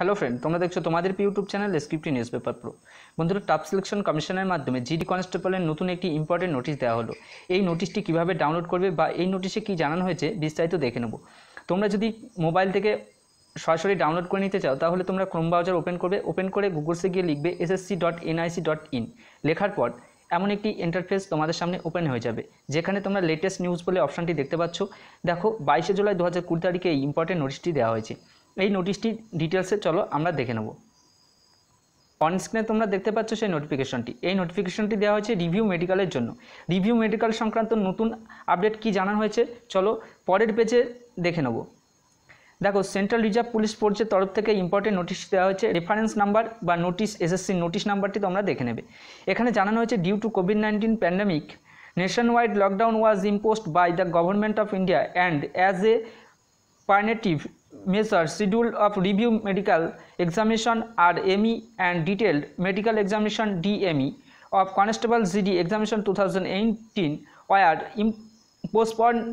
hello friend তোমরা দেখছো তোমাদের ইউটিউব চ্যানেল স্ক্রিপ্টি নিউজ পেপার প্রো বন্ধুরা টাপ সিলেকশন কমিশনের মাধ্যমে জিডি কনস্টেবলের নতুন একটি ইম্পর্টেন্ট নোটিশ দেওয়া হলো এই নোটিশটি কিভাবে ডাউনলোড করবে বা এই নোটিশে কি জানানো হয়েছে বিস্তারিত দেখে নেব তোমরা যদি মোবাইল থেকে সরাসরি ডাউনলোড করে নিতে চাও তাহলে তোমরা ক্রোম ব্রাউজার ওপেন করবে ওপেন করে গুগলসে গিয়ে লিখবে SSC dot NIC dot in লেখার পর এমন একটি ইন্টারফেস তোমাদের সামনে ওপেন হয়ে যাবে যেখানে তোমরা লেটেস্ট নিউজ বলে অপশানটি দেখতে পাচ্ছ দেখো বাইশে জুলাই দু হাজার কুড়ি তারিখে এই ইম্পর্টেন্ট নোটিশটি দেওয়া হয়েছে এই নোটিশটি ডিটেলসে চলো আমরা দেখে নেব অন স্ক্রিনে তোমরা দেখতে পাচ্ছ সেই নোটিফিকেশনটি এই নোটিফিকেশনটি দেওয়া হয়েছে রিভিউ মেডিকেলের জন্য রিভিউ মেডিকেল সংক্রান্ত নতুন আপডেট কি জানানো হয়েছে চলো পরের পেজে দেখে নেব দেখো সেন্ট্রাল রিজার্ভ পুলিশ ফোর্সের তরফ থেকে ইম্পর্টেন্ট নোটিশ দেওয়া হয়েছে রেফারেন্স নাম্বার বা নোটিশ এসএসসি নোটিশ নাম্বারটি তোমরা দেখে নেবে এখানে জানানো হয়েছে due to COVID nineteen pandemic wide lockdown was imposed by the government of India and as a preventive measure schedule of review medical examination RME and detailed medical examination DME of constable GD examination 2018 were postponed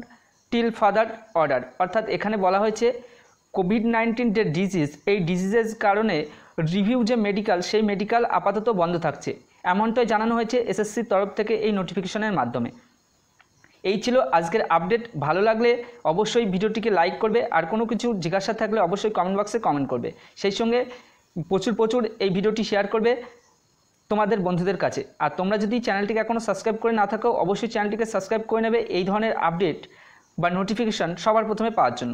till further order অর্থাৎ এখানে বলা হয়েছে Covid nineteen যে disease এই ডিজিজের কারণে review যে medical সেই medical আপাতত বন্ধ থাকছে এমনটাই জানানো হয়েছে এসএসসির তরফ থেকে এই নোটিফিকেশনের মাধ্যমে এই ছিল আজকের আপডেট ভালো লাগলে অবশ্যই ভিডিওটিকে লাইক করবে আর কোনো কিছু জিজ্ঞাসা থাকলে অবশ্যই কমেন্ট বক্সে কমেন্ট করবে সেই সঙ্গে প্রচুর প্রচুর এই ভিডিওটি শেয়ার করবে তোমাদের বন্ধুদের কাছে আর তোমরা যদি চ্যানেলটিকে এখনও সাবস্ক্রাইব করে না থাকো অবশ্যই চ্যানেলটিকে সাবস্ক্রাইব করে নেবে এই ধরনের আপডেট বা নোটিফিকেশান সবার প্রথমে পাওয়ার জন্য